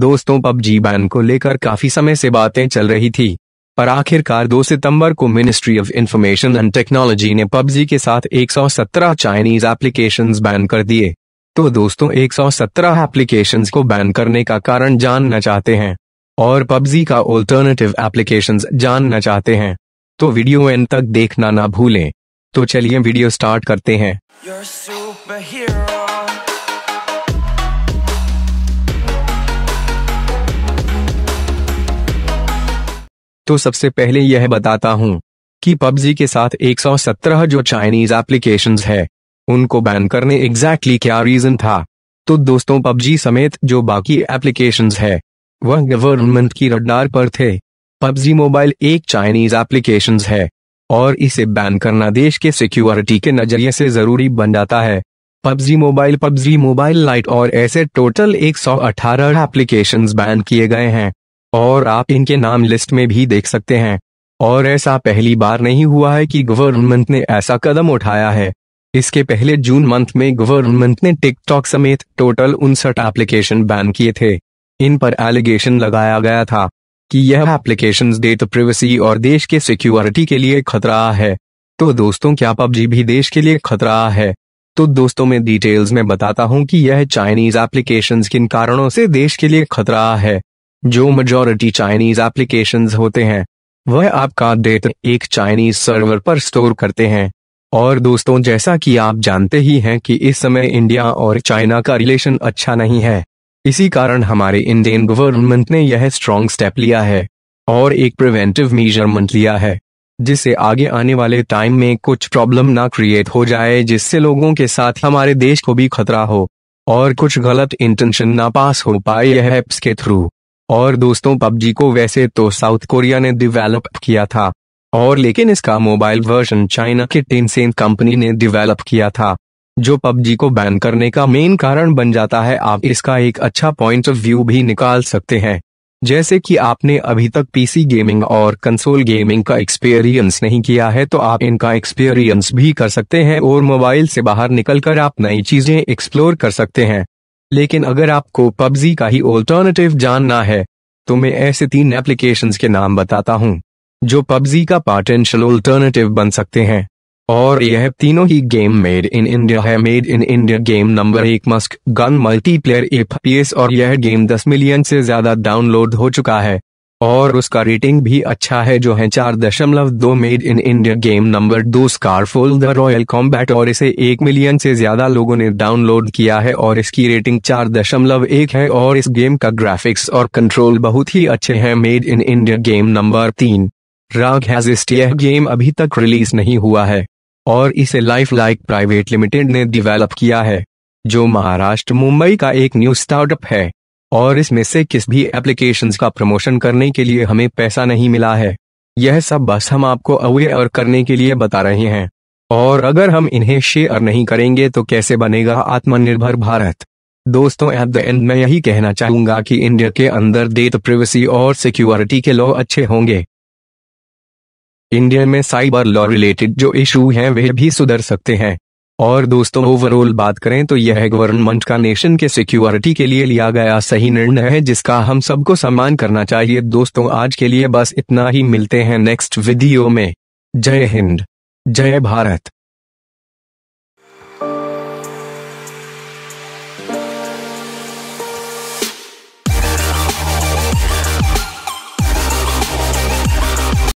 दोस्तों PUBG ban को लेकर काफी समय से बातें चल रही थी पर आखिरकार 2 सितंबर को ministry of information and technology ने पबजी के साथ 117 चाइनीज एप्लीकेशंस बैन कर दिए तो दोस्तों 117 एप्लीकेशंस को बैन करने का कारण जानना चाहते हैं और पबजी का ऑल्टरनेटिव एप्लीकेशंस जानना चाहते हैं तो वीडियो एंड तक देखना ना भूलें तो चलिए वीडियो स्टार्ट करते हैं तो सबसे पहले यह बताता हूं कि पबजी के साथ 117 जो चाइनीज एप्लीकेशन है उनको बैन करने एग्जैक्टली क्या रीजन था तो दोस्तों पबजी समेत जो बाकी एप्लीकेशन है वह गवर्नमेंट की रडार पर थे पबजी मोबाइल एक चाइनीज एप्लीकेशन है और इसे बैन करना देश के सिक्योरिटी के नजरिए से जरूरी बन जाता है PUBG mobile PUBG mobile lite और ऐसे टोटल 118 एप्लीकेशंस बैन किए गए हैं और आप इनके नाम लिस्ट में भी देख सकते हैं और ऐसा पहली बार नहीं हुआ है कि गवर्नमेंट ने ऐसा कदम उठाया है इसके पहले जून मंथ में गवर्नमेंट ने टिकटॉक समेत टोटल उनसठ एप्लीकेशन बैन किए थे इन पर एलिगेशन लगाया गया था कि यह एप्लीकेशन डेटा प्रिवेसी और देश के सिक्योरिटी के लिए खतरा है तो दोस्तों क्या पबजी भी देश के लिए खतरा है तो दोस्तों में डिटेल्स में बताता हूं कि यह चाइनीज एप्लीकेशन किन कारणों से देश के लिए खतरा है जो मेजोरिटी चाइनीज एप्लीकेशन होते हैं वह आपका डेटा एक चाइनीज सर्वर पर स्टोर करते हैं और दोस्तों जैसा कि आप जानते ही हैं कि इस समय इंडिया और चाइना का रिलेशन अच्छा नहीं है इसी कारण हमारे इंडियन गवर्नमेंट ने यह स्ट्रॉन्ग स्टेप लिया है और एक प्रिवेंटिव मेजरमेंट लिया है जिससे आगे आने वाले टाइम में कुछ प्रॉब्लम ना क्रिएट हो जाए जिससे लोगों के साथ हमारे देश को भी खतरा हो और कुछ गलत इंटेंशन ना पास हो पाए यह एप्स के थ्रू और दोस्तों पबजी को वैसे तो साउथ कोरिया ने डिवेलप किया था और लेकिन इसका मोबाइल वर्जन चाइना के टेनसेन कंपनी ने डिवेलप किया था जो पबजी को बैन करने का मेन कारण बन जाता है आप इसका एक अच्छा पॉइंट ऑफ व्यू भी निकाल सकते हैं जैसे कि आपने अभी तक पीसी गेमिंग और कंसोल गेमिंग का एक्सपीरियंस नहीं किया है तो आप इनका एक्सपीरियंस भी कर सकते हैं और मोबाइल से बाहर निकलकर आप नई चीजें एक्सप्लोर कर सकते हैं लेकिन अगर आपको पबजी का ही ऑल्टरनेटिव जानना है तो मैं ऐसे तीन एप्लीकेशन के नाम बताता हूँ जो पबजी का पोटेंशियल ऑल्टरनेटिव बन सकते हैं और यह तीनों ही गेम मेड इन इंडिया है made in India game number एक मस्क गन मल्टीप्लेयर एफ और यह गेम 10 मिलियन से ज्यादा डाउनलोड हो चुका है और उसका रेटिंग भी अच्छा है जो है चार दशमलव दो made in India game number दो स्कारफोल द रॉयल कॉम्बैट और इसे एक मिलियन से ज्यादा लोगों ने डाउनलोड किया है और इसकी रेटिंग चार दशमलव एक है और इस गेम का ग्राफिक्स और कंट्रोल बहुत ही अच्छे हैं made in India game number तीन राग हैजिस्ट यह गेम अभी तक रिलीज नहीं हुआ है और इसे लाइफ लाइक प्राइवेट लिमिटेड ने डिवेलप किया है जो महाराष्ट्र मुंबई का एक न्यू स्टार्टअप है और इसमें से किस भी एप्लीकेशन का प्रमोशन करने के लिए हमें पैसा नहीं मिला है यह सब बस हम आपको अवेयर करने के लिए बता रहे हैं और अगर हम इन्हें शेयर नहीं करेंगे तो कैसे बनेगा आत्मनिर्भर भारत दोस्तों एट द एंड मैं यही कहना चाहूंगा कि इंडिया के अंदर डेट प्रिवेसी और सिक्योरिटी के लॉ अच्छे होंगे इंडिया में साइबर लॉ रिलेटेड जो इशू हैं वे भी सुधर सकते हैं और दोस्तों ओवरऑल बात करें तो यह गवर्नमेंट का नेशन के सिक्योरिटी के लिए लिया गया सही निर्णय है जिसका हम सबको सम्मान करना चाहिए दोस्तों आज के लिए बस इतना ही मिलते हैं नेक्स्ट वीडियो में जय हिंद जय भारत